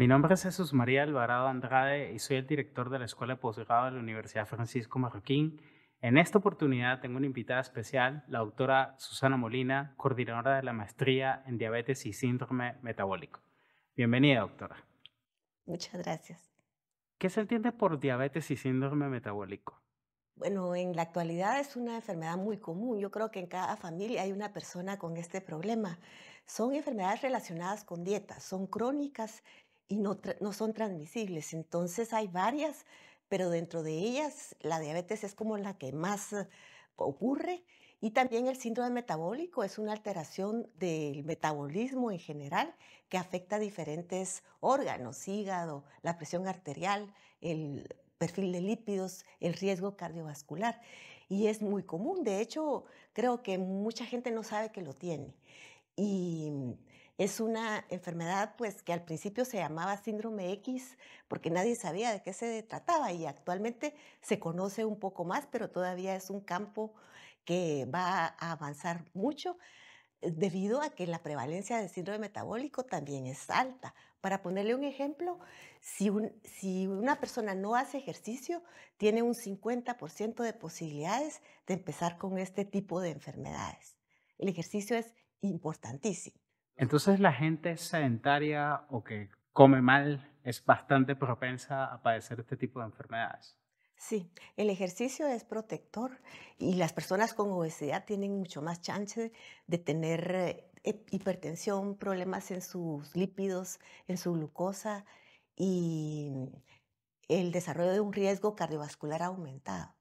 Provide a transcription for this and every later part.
Mi nombre es Jesús María Alvarado Andrade y soy el director de la Escuela de Posgrado de la Universidad Francisco Marroquín. En esta oportunidad tengo una invitada especial, la doctora Susana Molina, coordinadora de la maestría en diabetes y síndrome metabólico. Bienvenida, doctora. Muchas gracias. ¿Qué se entiende por diabetes y síndrome metabólico? Bueno, en la actualidad es una enfermedad muy común. Yo creo que en cada familia hay una persona con este problema. Son enfermedades relacionadas con dietas, son crónicas y no, no, son transmisibles. Entonces hay varias, pero dentro de ellas la diabetes es como la que más eh, ocurre. Y también el síndrome metabólico es una alteración del metabolismo en general que afecta a diferentes órganos, hígado, la presión arterial, el perfil de lípidos, el riesgo cardiovascular. Y es muy común, de hecho creo que mucha gente no sabe que lo tiene. Y mm, es una enfermedad pues que al principio se llamaba síndrome X porque nadie sabía de qué se trataba y actualmente se conoce un poco más, pero todavía es un campo que va a avanzar mucho eh, debido a que la prevalencia del síndrome metabólico también es alta. Para ponerle un ejemplo, si, si una persona no hace ejercicio, tiene un 50% de posibilidades de empezar con este tipo de enfermedades. El ejercicio es importantísimo. Entonces la gente sedentaria o que come mal es bastante propensa a padecer este tipo de enfermedades. Sí, el ejercicio es protector y las personas con obesidad tienen mucho más chance de tener eh, eh, hipertensión, problemas en sus lípidos, en su glucosa y el desarrollo de un riesgo cardiovascular aumentado.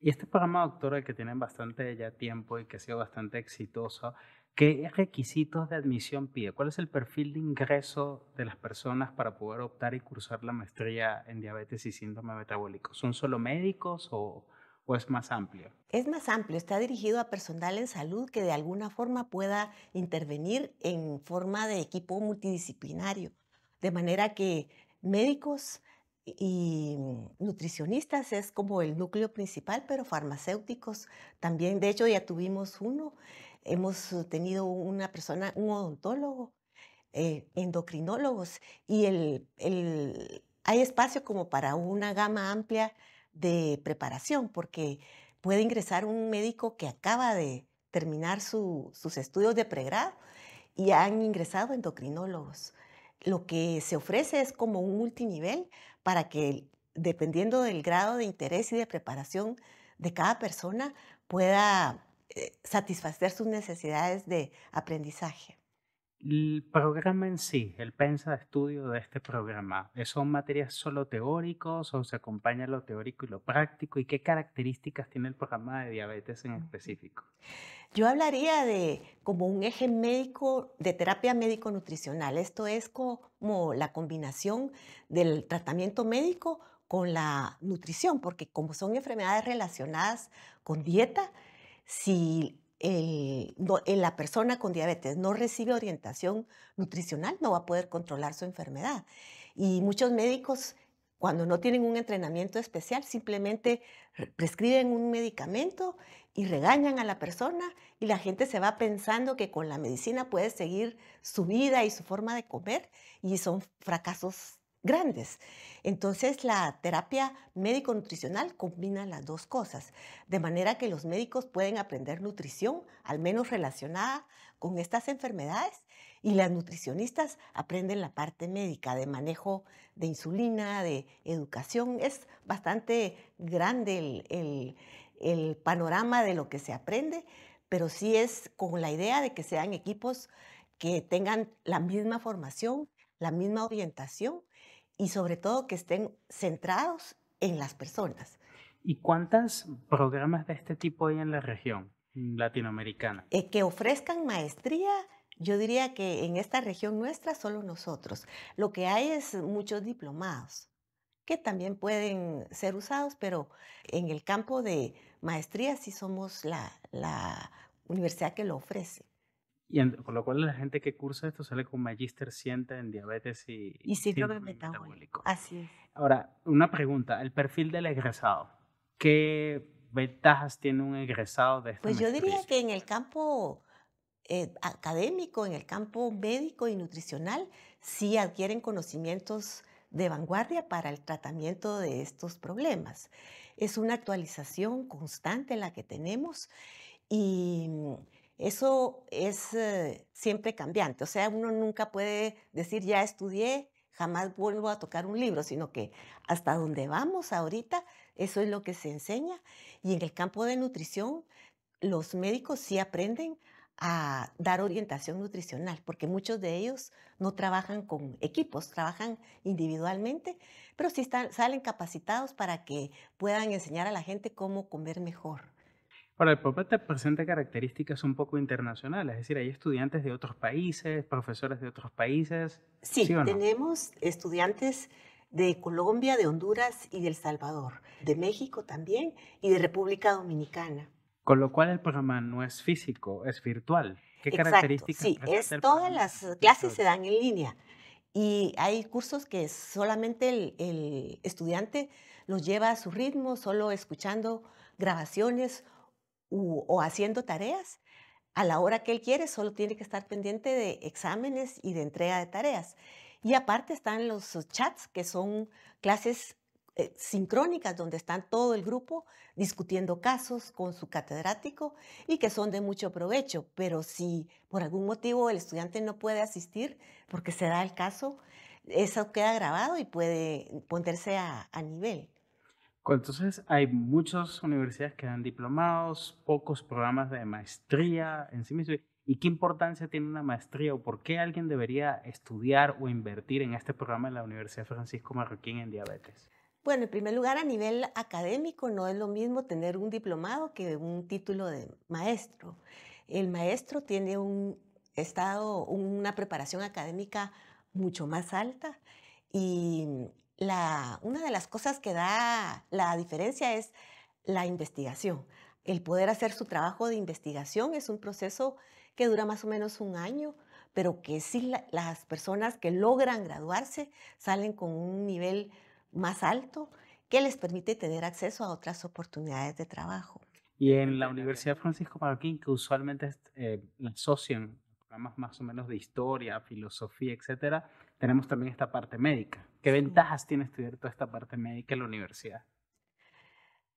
Y este programa, doctora, que tienen bastante ya tiempo y que ha sido bastante exitoso, ¿Qué requisitos de admisión pide? ¿Cuál es el perfil de ingreso de las personas para poder optar y cursar la maestría en diabetes y síndrome metabólico? ¿Son solo médicos o, o es más amplio? Es más amplio, está dirigido a personal en salud que de alguna forma pueda intervenir en forma de equipo multidisciplinario, de manera que médicos y nutricionistas es como el núcleo principal, pero farmacéuticos también, de hecho ya tuvimos uno hemos eh, tenido una persona, un odontólogo, eh, endocrinólogos, y hay espacio como para una gama amplia de preparación, porque puede ingresar un médico que acaba de terminar sus estudios de pregrado y han ingresado endocrinólogos. Lo que se ofrece es como un multinivel para que, dependiendo del grado de interés y de preparación de cada persona, pueda eh, satisfacer sus necesidades de aprendizaje. El programa en sí, el pensa de estudio de este programa, ¿son materias solo teóricos o se acompaña lo teórico y lo práctico? ¿Y qué características tiene el programa de diabetes en específico? Yo hablaría de como un eje médico de terapia médico-nutricional. Esto es como la combinación del tratamiento médico con la nutrición, porque como son enfermedades relacionadas con dieta, si el, eh, la persona con diabetes no recibe orientación nutricional, no va a poder controlar su enfermedad. Y muchos médicos, cuando no tienen un entrenamiento especial, simplemente prescriben un medicamento y regañan a la persona y la gente se va pensando que con la medicina puede seguir su vida y su forma de comer y son fracasos grandes. Entonces la terapia médico-nutricional combina las dos cosas, de manera que los médicos pueden aprender nutrición, al menos relacionada con estas enfermedades, y las nutricionistas aprenden la parte médica de manejo de insulina, de educación. Es bastante grande el, el panorama de lo que se aprende, pero sí es con la idea de que sean equipos que tengan la misma formación, la misma orientación y sobre todo que estén centrados en las personas. ¿Y cuántos programas de este tipo hay en la región latinoamericana? Eh, que ofrezcan maestría, yo diría que en esta región nuestra solo nosotros. Lo que hay es muchos diplomados que también pueden ser usados, pero en el campo de maestría sí somos la universidad que lo ofrece. Y con lo cual la gente que cursa esto sale con magíster siente en diabetes y, y síndrome metabólico. Así es. Ahora, una pregunta, el perfil del egresado. ¿Qué ventajas tiene un egresado de esta Pues yo diría que en el campo eh, académico, en el campo médico y nutricional, sí adquieren conocimientos de vanguardia para el tratamiento de estos problemas. Es una actualización constante la que tenemos y eso es eh, siempre cambiante, o sea, uno nunca puede decir ya estudié, jamás vuelvo a tocar un libro, sino que hasta donde vamos ahorita, eso es lo que se enseña. Y en el campo de nutrición, los médicos sí aprenden a dar orientación nutricional, porque muchos de ellos no trabajan con equipos, trabajan individualmente, pero sí salen capacitados para que puedan enseñar a la gente cómo comer mejor. Ahora, el programa te presenta características un poco internacionales, es decir, hay estudiantes de otros países, profesores de otros países. Sí, tenemos estudiantes de Colombia, de Honduras y de El Salvador, de México también y de República Dominicana. Con lo cual el programa no es físico, es virtual. ¿Qué Exacto, características? Sí, es, todas las clases se dan en línea y hay cursos que solamente el, el estudiante los lleva a su ritmo, solo escuchando grabaciones o haciendo tareas. A la hora que él quiere, solo tiene que estar pendiente de exámenes y de entrega de tareas. Y aparte están los chats, que son clases eh, sincrónicas donde están todo el grupo discutiendo casos con su catedrático y que son de mucho provecho. Pero si por algún motivo el estudiante no puede asistir porque se da el caso, eso queda grabado y puede ponerse a nivel. Entonces hay muchas universidades que dan diplomados, pocos programas de maestría en sí mismo. ¿Y qué importancia tiene una maestría o por qué alguien debería estudiar o invertir en este programa de la Universidad Francisco Marroquín en diabetes? Bueno, en primer lugar, a nivel académico no es lo mismo tener un diplomado que un título de maestro. El maestro tiene un estado, una preparación académica mucho más alta y una de las cosas que da la diferencia es la investigación. El poder hacer su trabajo de investigación es un proceso que dura más o menos un año, pero que si sí las personas que logran graduarse salen con un nivel más alto que les permite tener acceso a otras oportunidades de trabajo. Y en la Universidad Francisco Marroquín, que usualmente eh, asocian programas más o menos de historia, filosofía, etcétera, tenemos también esta parte médica. ¿Qué ventajas tiene estudiar toda esta parte médica en la universidad?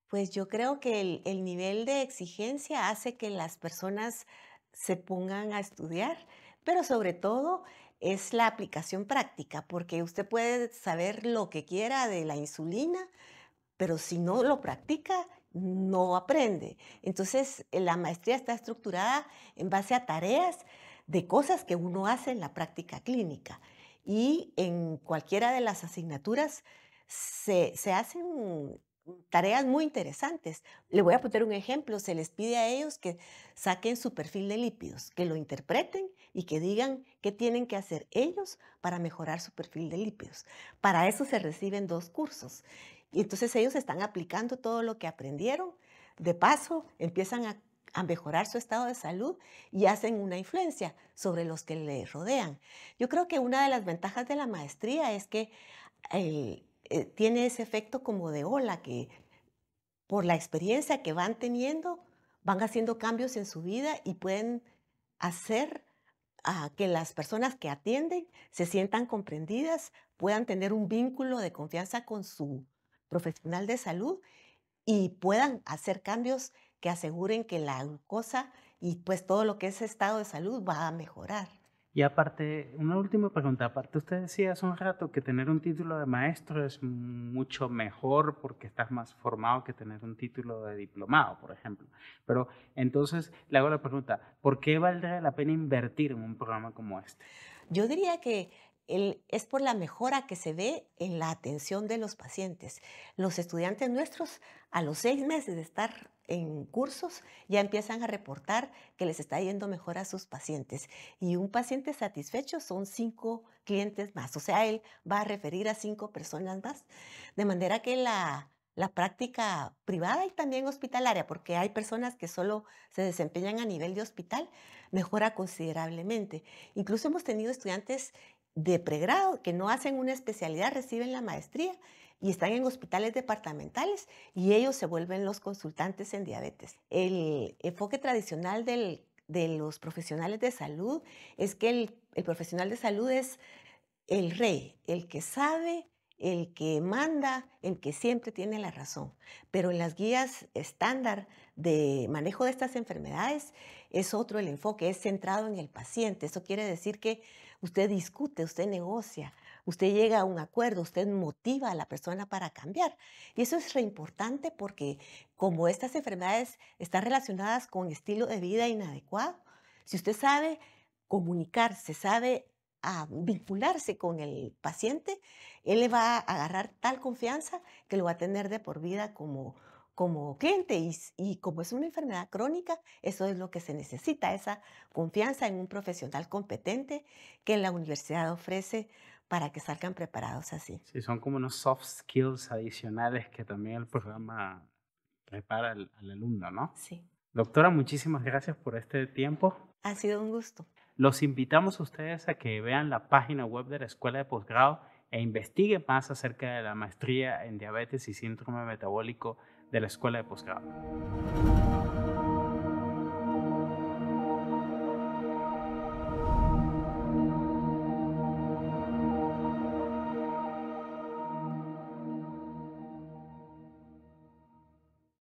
Pues yo creo que el nivel de exigencia hace que las personas se pongan a estudiar, pero sobre todo es la aplicación práctica, porque usted puede saber lo que quiera de la insulina, pero si no lo practica, no aprende. Entonces, eh, la maestría está estructurada en base a tareas de cosas que uno hace en la práctica clínica y en cualquiera de las asignaturas se, hacen tareas muy interesantes. Le voy a poner un ejemplo. Se les pide a ellos que saquen su perfil de lípidos, que lo interpreten y que digan qué tienen que hacer ellos para mejorar su perfil de lípidos. Para eso se reciben dos cursos. Y entonces ellos están aplicando todo lo que aprendieron. De paso, empiezan a a mejorar su estado de salud y hacen una influencia sobre los que le rodean. Yo creo que una de las ventajas de la maestría es que eh, tiene ese efecto como de ola, que por la experiencia que van teniendo, van haciendo cambios en su vida y pueden hacer que las personas que atienden se sientan comprendidas, puedan tener un vínculo de confianza con su profesional de salud y puedan hacer cambios que aseguren que la glucosa y pues todo lo que es estado de salud va a mejorar. Y aparte, una última pregunta, aparte usted decía hace un rato que tener un título de maestro es mucho mejor porque estás más formado que tener un título de diplomado, por ejemplo. Pero entonces le hago la pregunta, ¿por qué valdría la pena invertir en un programa como este? Yo diría que es por la mejora que se ve en la atención de los pacientes. Los estudiantes nuestros a los seis meses de estar en cursos ya empiezan a reportar que les está yendo mejor a sus pacientes. Y un paciente satisfecho son cinco clientes más. O sea, él va a referir a cinco personas más. De manera que la, la práctica privada y también hospitalaria, porque hay personas que solo se desempeñan a nivel de hospital, mejora considerablemente. Incluso hemos tenido estudiantes de pregrado, que no hacen una especialidad, reciben la maestría y están en hospitales departamentales y ellos se vuelven los consultantes en diabetes. El enfoque tradicional de los profesionales de salud es que el, el profesional de salud es el rey, el que sabe, el que manda, el que siempre tiene la razón. Pero en las guías estándar de manejo de estas enfermedades es otro el enfoque, es centrado en el paciente. Eso quiere decir que usted discute, usted negocia, usted llega a un acuerdo, usted motiva a la persona para cambiar. Y eso es re importante porque como estas enfermedades están relacionadas con estilo de vida inadecuado, si usted sabe comunicarse, sabe ah, vincularse con el paciente, él le va a agarrar tal confianza que lo va a tener de por vida como como cliente y, como es una enfermedad crónica, eso es lo que se necesita, esa confianza en un profesional competente que la universidad ofrece para que salgan preparados así. Sí, son como unos soft skills adicionales que también el programa prepara al, alumno, ¿no? Sí. Doctora, muchísimas gracias por este tiempo. Ha sido un gusto. Los invitamos a ustedes a que vean la página web de la Escuela de Posgrado e investiguen más acerca de la maestría en diabetes y síndrome metabólico de la Escuela de Posgrado.